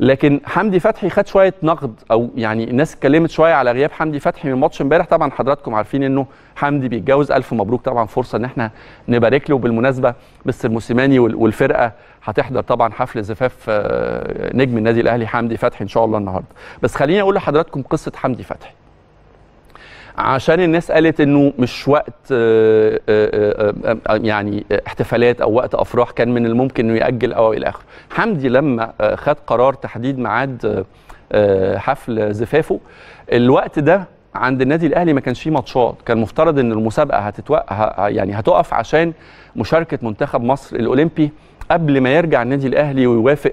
لكن حمدي فتحي خد شويه نقد او يعني الناس اتكلمت شويه على غياب حمدي فتحي من ماتش امبارح طبعا حضراتكم عارفين انه حمدي بيتجوز الف مبروك طبعا فرصه ان احنا نبارك له وبالمناسبه مستر موسيماني والفرقه هتحضر طبعا حفل زفاف آه، نجم النادي الاهلي حمدي فتحي ان شاء الله النهارده بس خليني اقول لحضراتكم قصه حمدي فتحي عشان الناس قالت انه مش وقت آه، آه، آه، يعني احتفالات او وقت افراح كان من الممكن انه ياجل او الى اخره حمدي لما خد قرار تحديد ميعاد حفل زفافه الوقت ده عند النادي الاهلي ما كانش فيه ماتشات كان مفترض ان المسابقه هتتوقف يعني هتقف عشان مشاركه منتخب مصر الاولمبي قبل ما يرجع النادي الاهلي ويوافق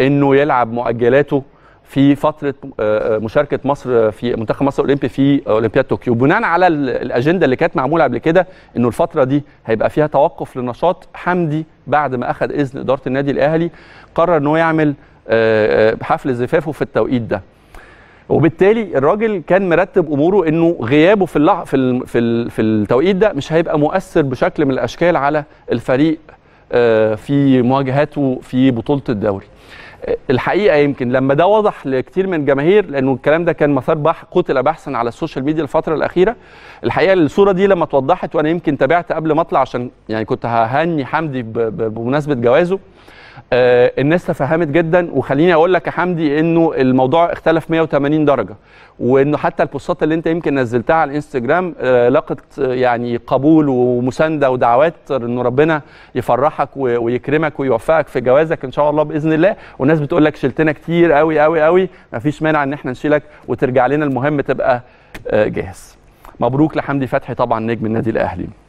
انه يلعب مؤجلاته في فتره آه، آه، مشاركه مصر في منتخب مصر الاولمبي في اولمبياد طوكيو بناء على الاجنده اللي كانت معموله قبل كده انه الفتره دي هيبقى فيها توقف للنشاط حمدي بعد ما اخذ اذن اداره النادي الاهلي قرر انه يعمل آه، حفل زفافه في التوقيت ده وبالتالي الراجل كان مرتب اموره انه غيابه في اللع... في ال... في, ال... في التوقيت ده مش هيبقى مؤثر بشكل من الاشكال على الفريق في مواجهاته في بطوله الدوري الحقيقه يمكن لما ده وضح لكتير من الجماهير لانه الكلام ده كان مسار بح قتل بحثا على السوشيال ميديا الفتره الاخيره الحقيقه الصوره دي لما اتوضحت وانا يمكن تابعت قبل ما اطلع عشان يعني كنت ههني حمدي بمناسبه جوازه آه، الناس تفهمت جدا وخليني اقول لك يا حمدي انه الموضوع اختلف 180 درجه وانه حتى البوستات اللي انت يمكن نزلتها على الانستجرام آه، لقت يعني قبول ومسانده ودعوات انه ربنا يفرحك ويكرمك ويوفقك في جوازك ان شاء الله باذن الله والناس بتقول لك شلتنا كتير قوي قوي قوي مفيش مانع ان احنا نشيلك وترجع لنا المهم تبقى آه، جاهز مبروك لحمدي فتحي طبعا نجم النادي الاهلي